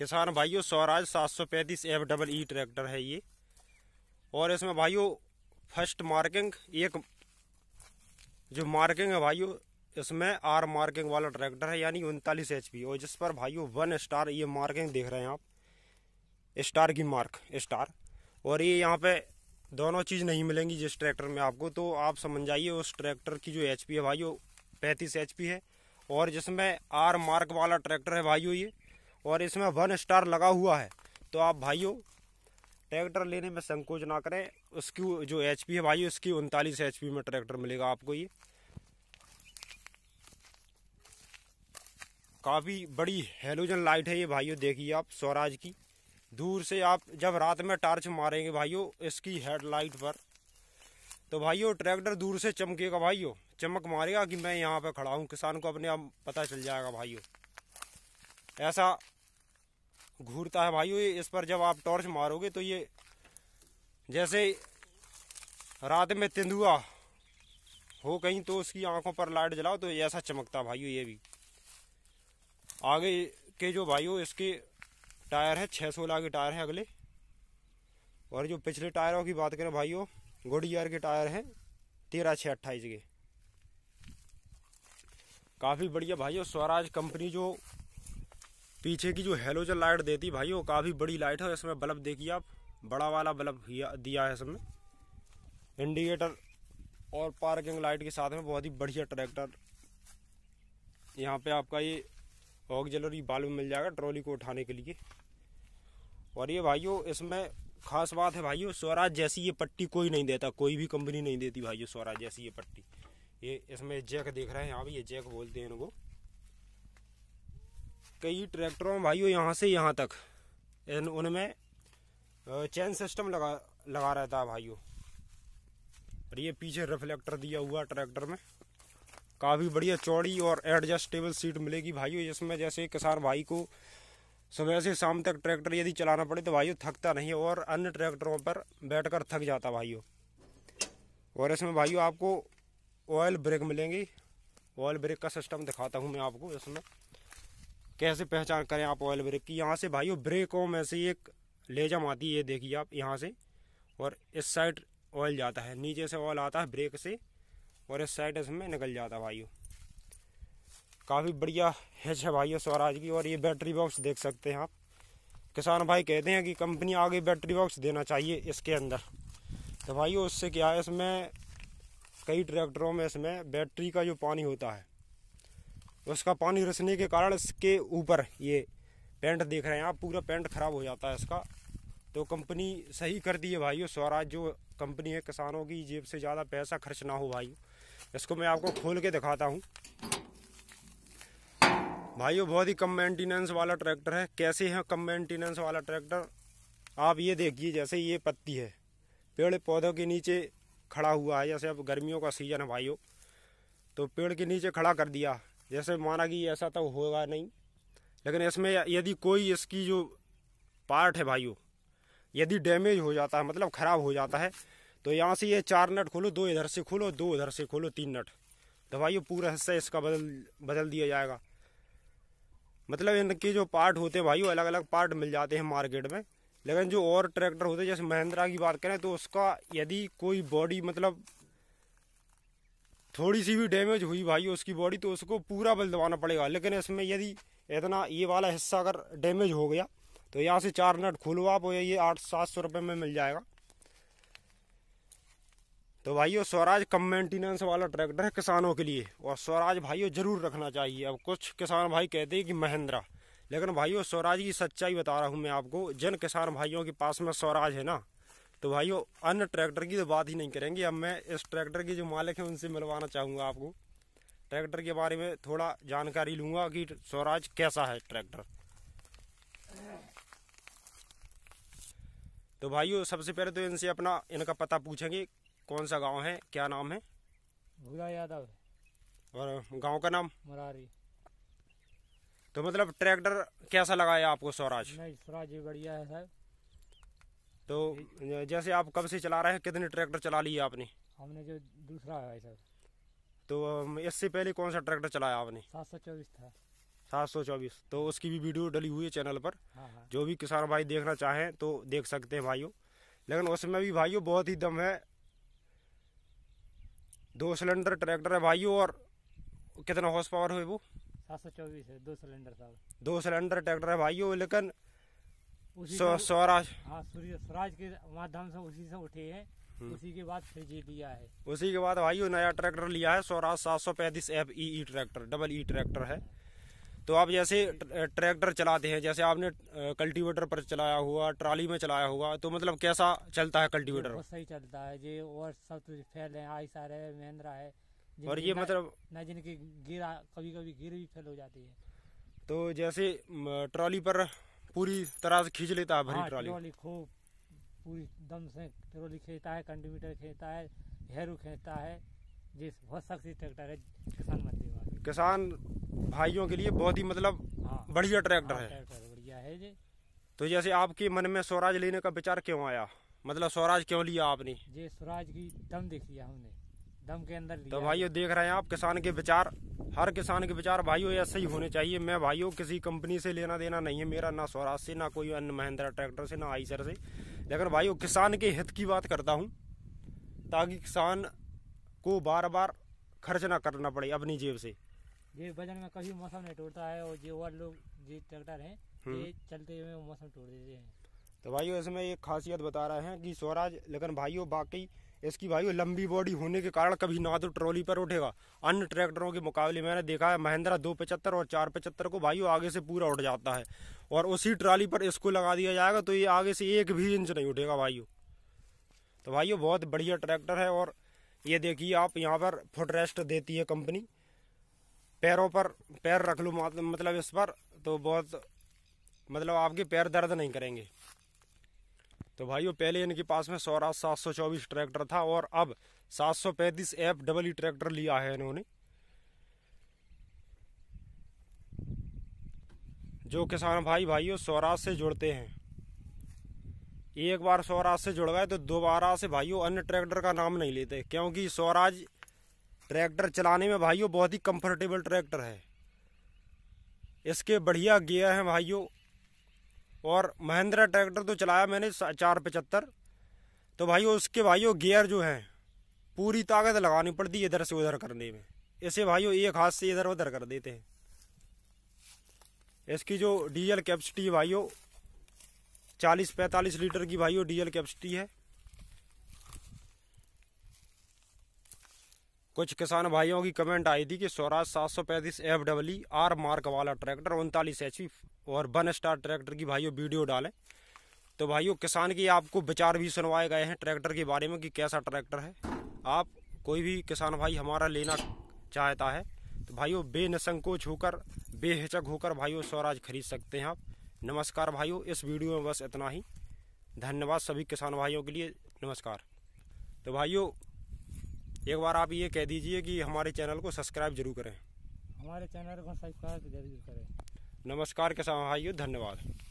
किसान भाइयों स्वराज सात सौ पैंतीस एफ डबल ई ट्रैक्टर है ये और इसमें भाइयों फर्स्ट मार्किंग एक जो मार्किंग है भाइयों इसमें आर मार्किंग वाला ट्रैक्टर है यानी उनतालीस एच और जिस पर भाइयों वन स्टार ये मार्किंग देख रहे हैं आप स्टार की मार्क स्टार और ये यहाँ पे दोनों चीज़ नहीं मिलेंगी जिस ट्रैक्टर में आपको तो आप समझ जाइए उस ट्रैक्टर की जो एच है भाई वो पैंतीस एच है और जिसमें आर मार्क वाला ट्रैक्टर है भाइयों ये और इसमें वन स्टार लगा हुआ है तो आप भाइयों ट्रैक्टर लेने में संकोच ना करें उसकी जो एच है भाई उसकी उनतालीस एच में ट्रैक्टर मिलेगा आपको ये काफ़ी बड़ी हेलोजन लाइट है ये भाइयों देखिए आप स्वराज की दूर से आप जब रात में टार्च मारेंगे भाइयों इसकी हेडलाइट पर तो भाइयों ट्रैक्टर दूर से चमकेगा भाइयों चमक मारेगा कि मैं यहाँ पर खड़ा हूँ किसान को अपने आप पता चल जाएगा भाइयों ऐसा घूरता है भाई इस पर जब आप टॉर्च मारोगे तो ये जैसे रात में तेंदुआ हो कहीं तो उसकी आंखों पर लाइट जलाओ तो ऐसा चमकता भाई ये भी आगे के जो हो इसके टायर है छः सोलह के टायर हैं अगले और जो पिछले टायरों की बात करें भाइयों गुड के टायर हैं तेरह छः अट्ठाईस के काफ़ी बढ़िया भाइयों स्वराज कंपनी जो पीछे की जो हेलोजन लाइट देती भाई वो काफ़ी बड़ी लाइट है इसमें बल्ब देखिए आप बड़ा वाला बल्ब दिया है इसमें इंडिकेटर और पार्किंग लाइट के साथ में बहुत ही बढ़िया ट्रैक्टर यहाँ पे आपका ये जलरी बाल्ब मिल जाएगा ट्रॉली को उठाने के लिए और ये भाइयों इसमें खास बात है भाइयों स्वराज जैसी ये पट्टी कोई नहीं देता कोई भी कंपनी नहीं देती भाइयों स्वराज जैसी ये पट्टी ये इसमें जैक देख रहे हैं यहाँ भी ये जैक बोलते हैं इनको कई ट्रैक्टरों भाइयों यहाँ से यहाँ तक इन उनमें चैन सिस्टम लगा लगा रहता है भाइयों और ये पीछे रिफ्लेक्टर दिया हुआ ट्रैक्टर में काफ़ी बढ़िया चौड़ी और एडजस्टेबल सीट मिलेगी भाइयों जिसमें जैसे किसान भाई को सुबह से शाम तक ट्रैक्टर यदि चलाना पड़े तो भाइयों थकता नहीं और अन्य ट्रैक्टरों पर बैठ थक जाता भाइयों और इसमें भाइयों आपको ऑयल ब्रेक मिलेंगी ऑयल ब्रेक का सिस्टम दिखाता हूँ मैं आपको इसमें कैसे पहचान करें आप ऑयल ब्रेक की यहाँ से भाइयों ब्रेकों में से एक लेजम आती है ये देखिए आप यहाँ से और इस साइड ऑयल जाता है नीचे से ऑयल आता है ब्रेक से और इस साइड इसमें निकल जाता है भाइयों काफ़ी बढ़िया हैच है भाइयों स्वराज की और ये बैटरी बॉक्स देख सकते हैं आप किसान भाई कहते हैं कि कंपनी आगे बैटरी बॉक्स देना चाहिए इसके अंदर तो भाइयों उससे क्या है इसमें कई ट्रैक्टरों में इसमें बैटरी का जो पानी होता है उसका पानी रसने के कारण इसके ऊपर ये पेंट देख रहे हैं आप पूरा पेंट खराब हो जाता है इसका तो कंपनी सही कर दी है भाई स्वराज जो कंपनी है किसानों की जेब से ज़्यादा पैसा खर्च ना हो भाई इसको मैं आपको खोल के दिखाता हूँ भाइयों बहुत ही कम मेंटेनेंस वाला ट्रैक्टर है कैसे है कम मेंटेनेंस वाला ट्रैक्टर आप ये देखिए जैसे ये पत्ती है पेड़ पौधों के नीचे खड़ा हुआ है जैसे अब गर्मियों का सीज़न है भाइयों तो पेड़ के नीचे खड़ा कर दिया जैसे माना कि ऐसा तो होगा नहीं लेकिन इसमें यदि कोई इसकी जो पार्ट है भाइयों यदि डैमेज हो जाता है मतलब ख़राब हो जाता है तो यहाँ से ये चार नट खोलो दो इधर से खोलो दो उधर से खोलो तीन नट तो भाइयों पूरा हिस्सा इसका बदल बदल दिया जाएगा मतलब इनके जो पार्ट होते हैं भाइयों अलग अलग पार्ट मिल जाते हैं मार्केट में लेकिन जो और ट्रैक्टर होते हैं जैसे महिंद्रा की बात करें तो उसका यदि कोई बॉडी मतलब थोड़ी सी भी डैमेज हुई भाई उसकी बॉडी तो उसको पूरा बल दबाना पड़ेगा लेकिन इसमें यदि इतना ये वाला हिस्सा अगर डैमेज हो गया तो यहाँ से चार नट खुलवा आप ये आठ सात सौ रुपये में मिल जाएगा तो वो स्वराज कम मेंटेनेंस वाला ट्रैक्टर है किसानों के लिए और स्वराज भाई ज़रूर रखना चाहिए अब कुछ किसान भाई कहते हैं कि महिंद्रा लेकिन भाई स्वराज की सच्चाई बता रहा हूँ मैं आपको जिन किसान भाइयों के पास में स्वराज है ना तो भाई अन्य ट्रैक्टर की तो बात ही नहीं करेंगे अब मैं इस ट्रैक्टर के जो मालिक हैं उनसे मिलवाना चाहूँगा आपको ट्रैक्टर के बारे में थोड़ा जानकारी लूँगा कि स्वराज कैसा है ट्रैक्टर तो भाइयों सबसे पहले तो इनसे अपना इनका पता पूछेंगे कौन सा गांव है क्या नाम है भूला यादव और गांव का नाम मरारी तो मतलब ट्रैक्टर कैसा लगाया आपको स्वराज नहीं स्वराज बढ़िया है साहब तो जैसे आप कब से चला रहे हैं कितने ट्रैक्टर चला लिए आपने हमने जो दूसरा है भाई साहब तो इससे पहले कौन सा ट्रैक्टर चलाया आपने सात सौ चौबीस था सात सौ चौबीस तो उसकी भी वीडियो डली हुई है चैनल पर हाँ, हाँ जो भी किसान भाई देखना चाहें तो देख सकते हैं भाइयों लेकिन उसमें भी भाइयों बहुत ही दम है दो सिलेंडर ट्रैक्टर है भाइयों और कितना हॉर्स पावर है वो सात सौ चौबीस है दो सिलेंडर साहब दो सिलेंडर ट्रैक्टर है भाइयों लेकिन स्वराज हाँ सूर्य स्वराज के माध्यम से उसी से उठे है हम्म। उसी के बाद फिर जी लिया है उसी के बाद भाई नया ट्रैक्टर लिया है स्वराज सात सौ पैंतीस F E e e tractor double E e tractor है तो आप जैसे ट्रैक्टर चलाते हैं जैसे आपने कल्टीवेटर पर चलाया हुआ ट्राली में चलाया हुआ तो मतलब कैसा चलता है कल्टीवेटर तो सही चलता है जी और सब कुछ तो फैल है आईसार है महिंद्रा है और ये मतलब ना जिनकी गिरा कभी कभी गिर भी फेल हो जाती है तो जैसे ट्रॉली पर पूरी तरह से खींच लेता है भरी हाँ, ट्रॉली खूब पूरी दम से ट्रॉली खींचता है कंटीमीटर खींचता है हेरू खींचता है जिस बहुत सख्ती ट्रैक्टर है किसान मंडी किसान भाइयों के लिए बहुत ही मतलब हाँ, बढ़िया ट्रैक्टर हाँ, है बढ़िया है जी तो जैसे आपके मन में स्वराज लेने का विचार क्यों आया मतलब स्वराज क्यों लिया आपने जी स्वराज की दम देखी हमने दम के अंदर तो भाइयों देख रहे हैं आप किसान के विचार हर किसान के विचार भाइयों ऐसे ही होने चाहिए मैं भाइयों किसी कंपनी से लेना देना नहीं है मेरा ना स्वराज से ना कोई अन्य महिंद्रा ट्रैक्टर से ना आईसर से लेकिन भाइयों किसान के हित की बात करता हूँ ताकि किसान को बार बार खर्च ना करना पड़े अपनी जेब से ये वजन में कभी मौसम नहीं टूटता है और जो और लोग जो ट्रैक्टर है हम्म। ये चलते हुए मौसम टूट देते हैं तो भाईयो इसमें एक खासियत बता रहे हैं कि स्वराज लेकिन भाईयो बाकी इसकी भाई लंबी बॉडी होने के कारण कभी ना तो ट्रॉली पर उठेगा अन्य ट्रैक्टरों के मुकाबले मैंने देखा है महिंद्रा दो पचहत्तर और चार पचहत्तर को भाई आगे से पूरा उठ जाता है और उसी ट्रॉली पर इसको लगा दिया जाएगा तो ये आगे से एक भी इंच नहीं उठेगा भाई तो भाई बहुत बढ़िया ट्रैक्टर है और ये देखिए आप यहाँ पर फुट रेस्ट देती है कंपनी पैरों पर पैर रख लो मतलब इस पर तो बहुत मतलब आपके पैर दर्द नहीं करेंगे तो भाइयों पहले इनके पास में सौराज सात सौ चौबीस ट्रैक्टर था और अब सात सौ पैंतीस एफ डबल ई ट्रैक्टर लिया है इन्होंने जो किसान भाई भाइयों स्वराज से जुड़ते हैं एक बार स्वराज से जुड़ गए तो दोबारा से भाइयों अन्य ट्रैक्टर का नाम नहीं लेते क्योंकि स्वराज ट्रैक्टर चलाने में भाइयों बहुत ही कंफर्टेबल ट्रैक्टर है इसके बढ़िया गियर हैं भाइयों और महिंद्रा ट्रैक्टर तो चलाया मैंने चार पचहत्तर तो भाई उसके भाइयों गियर जो हैं पूरी ताकत लगानी पड़ती है इधर से उधर करने में इसे वो एक हाथ से इधर उधर कर देते हैं इसकी जो डीजल कैपेसिटी है वो चालीस पैंतालीस लीटर की भाई वो डीजल कैपेसिटी है कुछ किसान भाइयों की कमेंट आई थी कि स्वराज सात सौ पैंतीस एफ डब्ल्यू आर मार्क वाला ट्रैक्टर उनतालीस एच और वन स्टार ट्रैक्टर की भाइयों वीडियो डालें तो भाइयों किसान की आपको विचार भी सुनवाए गए हैं ट्रैक्टर के बारे में कि कैसा ट्रैक्टर है आप कोई भी किसान भाई हमारा लेना चाहता है तो भाइयों बेनसंकोच होकर बेहिचक होकर भाइयों स्वराज खरीद सकते हैं आप नमस्कार भाइयों इस वीडियो में बस इतना ही धन्यवाद सभी किसान भाइयों के लिए नमस्कार तो भाइयों एक बार आप ये कह दीजिए कि हमारे चैनल को सब्सक्राइब जरूर करें हमारे चैनल को सब्सक्राइब जरूर करें नमस्कार किसान भाइयों धन्यवाद